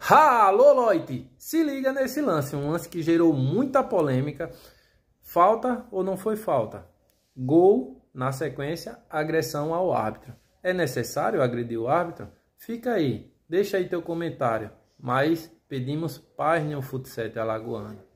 Alô, Loite! Se liga nesse lance, um lance que gerou muita polêmica. Falta ou não foi falta? Gol, na sequência, agressão ao árbitro. É necessário agredir o árbitro? Fica aí, deixa aí teu comentário. Mas pedimos paz no Futsal Alagoano.